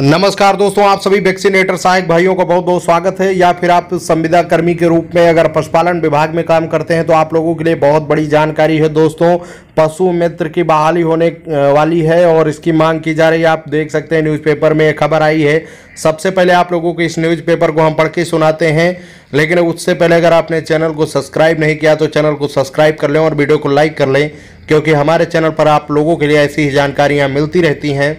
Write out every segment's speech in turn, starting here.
नमस्कार दोस्तों आप सभी वैक्सीनेटर सहायक भाइयों का बहुत बहुत स्वागत है या फिर आप संविदा कर्मी के रूप में अगर पशुपालन विभाग में काम करते हैं तो आप लोगों के लिए बहुत बड़ी जानकारी है दोस्तों पशु मित्र की बहाली होने वाली है और इसकी मांग की जा रही है आप देख सकते हैं न्यूज़पेपर में खबर आई है सबसे पहले आप लोगों को इस न्यूज़पेपर को हम पढ़ के सुनाते हैं लेकिन उससे पहले अगर आपने चैनल को सब्सक्राइब नहीं किया तो चैनल को सब्सक्राइब कर लें और वीडियो को लाइक कर लें क्योंकि हमारे चैनल पर आप लोगों के लिए ऐसी ही जानकारियाँ मिलती रहती हैं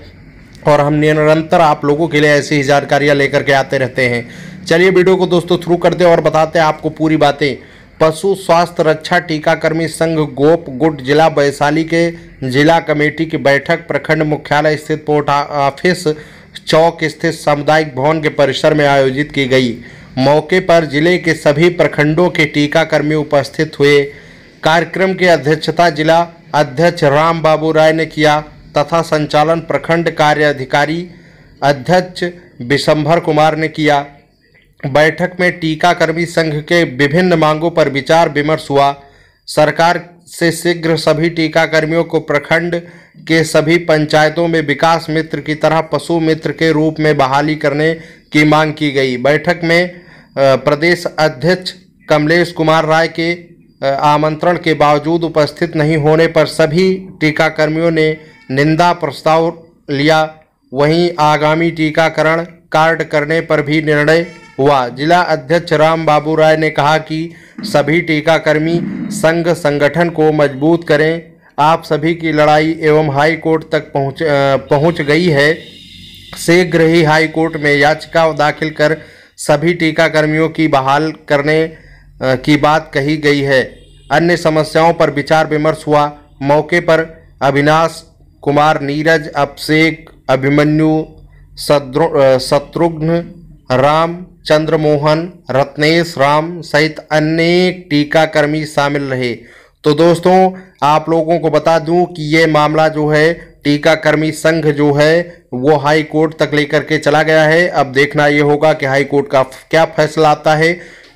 और हम निरंतर आप लोगों के लिए ऐसी ही जानकारियाँ लेकर के आते रहते हैं चलिए वीडियो को दोस्तों थ्रू करते हैं और बताते हैं आपको पूरी बातें पशु स्वास्थ्य रक्षा टीकाकर्मी संघ गोप गुट जिला वैशाली के जिला कमेटी की बैठक प्रखंड मुख्यालय स्थित पोर्ट ऑफिस चौक स्थित सामुदायिक भवन के परिसर में आयोजित की गई मौके पर जिले के सभी प्रखंडों के टीकाकर्मी उपस्थित हुए कार्यक्रम की अध्यक्षता जिला अध्यक्ष राम बाबू राय ने किया तथा संचालन प्रखंड कार्य अधिकारी अध्यक्ष विशंभर कुमार ने किया बैठक में टीकाकर्मी संघ के विभिन्न मांगों पर विचार विमर्श हुआ सरकार से शीघ्र सभी टीकाकर्मियों को प्रखंड के सभी पंचायतों में विकास मित्र की तरह पशु मित्र के रूप में बहाली करने की मांग की गई बैठक में प्रदेश अध्यक्ष कमलेश कुमार राय के आमंत्रण के बावजूद उपस्थित नहीं होने पर सभी टीकाकर्मियों ने निंदा प्रस्ताव लिया वहीं आगामी टीकाकरण कार्ड करने पर भी निर्णय हुआ जिला अध्यक्ष राम बाबू राय ने कहा कि सभी टीकाकर्मी संघ संगठन को मजबूत करें आप सभी की लड़ाई एवं हाई कोर्ट तक पहुंच पहुंच गई है शीघ्र ही हाई कोर्ट में याचिका दाखिल कर सभी टीकाकर्मियों की बहाल करने की बात कही गई है अन्य समस्याओं पर विचार विमर्श हुआ मौके पर अविनाश कुमार नीरज अभिषेक अभिमन्यु शत्रुघ्न राम चंद्रमोहन रत्नेश राम सहित अनेक टीकाकर्मी शामिल रहे तो दोस्तों आप लोगों को बता दूं कि ये मामला जो है टीकाकर्मी संघ जो है वो हाई कोर्ट तक लेकर के चला गया है अब देखना ये होगा कि हाई कोर्ट का क्या फैसला आता है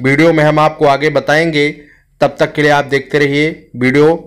वीडियो में हम आपको आगे बताएंगे तब तक के लिए आप देखते रहिए वीडियो